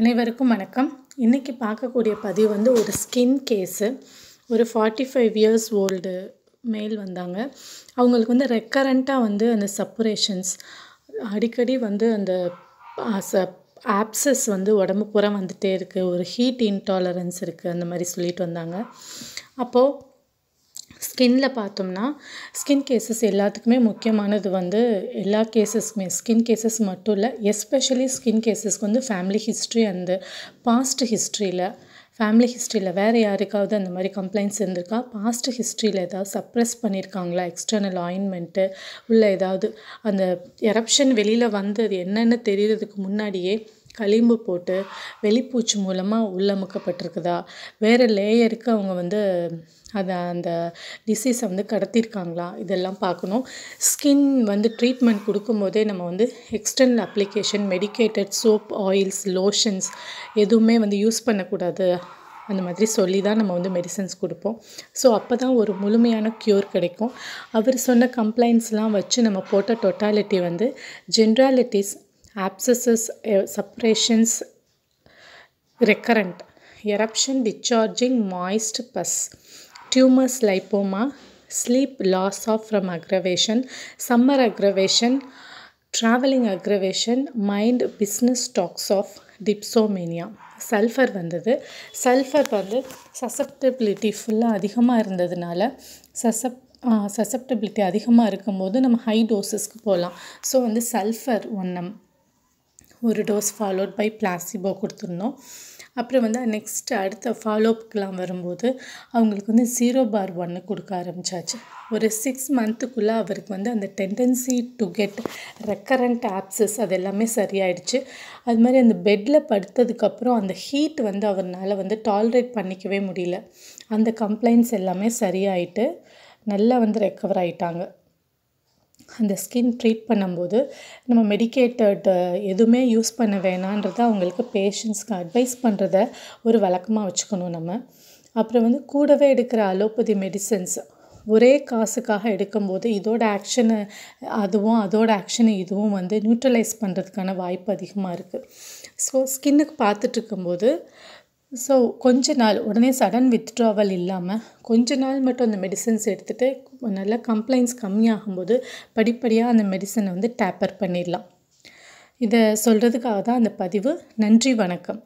அனைவருக்கும் வணக்கம் இன்றைக்கி பார்க்கக்கூடிய பதிவு வந்து ஒரு ஸ்கின் கேஸு ஒரு ஃபார்ட்டி ஃபைவ் இயர்ஸ் ஓல்டு மேல் வந்தாங்க அவங்களுக்கு வந்து ரெக்கரண்ட்டாக வந்து அந்த சப்புரேஷன்ஸ் அடிக்கடி வந்து அந்த ச ஆப்சஸ் வந்து உடம்பு புறம் வந்துகிட்டே இருக்குது ஒரு ஹீட் இன்டாலரன்ஸ் இருக்குது அந்த மாதிரி சொல்லிட்டு வந்தாங்க அப்போது ஸ்கின்ல பார்த்தோம்னா ஸ்கின் கேசஸ் எல்லாத்துக்குமே முக்கியமானது வந்து எல்லா கேசஸ்மே ஸ்கின் கேசஸ் மட்டும் இல்லை எஸ்பெஷலி ஸ்கின் கேசஸ்க்கு வந்து ஃபேமிலி ஹிஸ்ட்ரி அண்டு பாஸ்ட் ஹிஸ்ட்ரியில் ஃபேமிலி ஹிஸ்ட்ரியில் வேறு யாருக்காவது அந்த மாதிரி கம்ப்ளைண்ட்ஸ் இருந்திருக்கா பாஸ்ட் ஹிஸ்ட்ரியில் ஏதாவது சப்ரெஸ் பண்ணியிருக்காங்களா எக்ஸ்டர்னல் ஆயின்மெண்ட்டு உள்ள ஏதாவது அந்த எரப்ஷன் வெளியில் வந்து அது என்னென்னு தெரியறதுக்கு முன்னாடியே களிம்பு போட்டு வெளிப்பூச்சி மூலமாக உள்ளமுக்கப்பட்டிருக்குதா வேறு லேயருக்கு அவங்க வந்து அதை அந்த டிசீஸை வந்து கடத்தியிருக்காங்களா இதெல்லாம் பார்க்கணும் ஸ்கின் வந்து ட்ரீட்மெண்ட் கொடுக்கும்போதே நம்ம வந்து external application medicated soap oils lotions எதுவுமே வந்து யூஸ் பண்ணக்கூடாது அந்த மாதிரி சொல்லி தான் நம்ம வந்து மெடிசன்ஸ் கொடுப்போம் ஸோ அப்போ தான் ஒரு முழுமையான க்யூர் கிடைக்கும் அவர் சொன்ன கம்ப்ளைண்ட்ஸ்லாம் வச்சு நம்ம போட்ட டொட்டாலிட்டி வந்து generalities abscesses, eh, separations, recurrent, eruption, discharging, moist pus, tumors, lipoma, sleep loss of from aggravation, summer aggravation, travelling aggravation mind business stocks of dipsomania sulphur வந்தது சல்ஃபர் வந்து சசப்டபிலிட்டி ஃபுல்லாக அதிகமாக இருந்ததுனால சசப் சசப்டபிலிட்டி அதிகமாக இருக்கும்போது நம்ம ஹை டோஸஸ்க்கு போகலாம் ஸோ வந்து சல்ஃபர் ஒன்றம் ஒரு டோஸ் ஃபாலோட் பை பிளாசிபோ கொடுத்துருந்தோம் அப்புறம் வந்து நெக்ஸ்ட் அடுத்த ஃபாலோஅப்புக்கெலாம் வரும்போது அவங்களுக்கு வந்து ஜீரோ பார் ஒன்று கொடுக்க ஆரம்பித்தாச்சு ஒரு சிக்ஸ் மந்த்துக்குள்ளே அவருக்கு வந்து அந்த tendency to get recurrent abscess அது எல்லாமே சரியாயிடுச்சு அது மாதிரி அந்த பெட்டில் படுத்ததுக்கப்புறம் அந்த ஹீட் வந்து அவரால் வந்து டாலரேட் பண்ணிக்கவே முடியல அந்த கம்ப்ளைண்ட்ஸ் எல்லாமே சரியாயிட்டு நல்லா வந்து ரெக்கவர் ஆகிட்டாங்க அந்த ஸ்கின் ட்ரீட் பண்ணும்போது நம்ம மெடிக்கேட்டட் எதுவுமே யூஸ் பண்ண வேணான்றத அவங்களுக்கு பேஷண்ட்ஸ்க்கு அட்வைஸ் பண்ணுறத ஒரு வழக்கமாக வச்சுக்கணும் நம்ம அப்புறம் வந்து கூடவே எடுக்கிற அலோபதி மெடிசன்ஸ் ஒரே காசுக்காக எடுக்கும்போது இதோட ஆக்ஷனை அதுவும் அதோட ஆக்ஷனு இதுவும் வந்து நியூட்ரலைஸ் பண்ணுறதுக்கான வாய்ப்பு அதிகமாக இருக்குது ஸோ ஸ்கின்னுக்கு பார்த்துட்ருக்கும்போது ஸோ கொஞ்ச நாள் உடனே சடன் வித்ட்ராவல் இல்லாமல் கொஞ்ச நாள் மட்டும் அந்த மெடிசன்ஸ் எடுத்துகிட்டு நல்ல கம்ப்ளைண்ட்ஸ் கம்மியாகும்போது படிப்படியாக அந்த மெடிசனை வந்து டேப்பர் பண்ணிடலாம் இதை சொல்கிறதுக்காக தான் அந்த பதிவு நன்றி வணக்கம்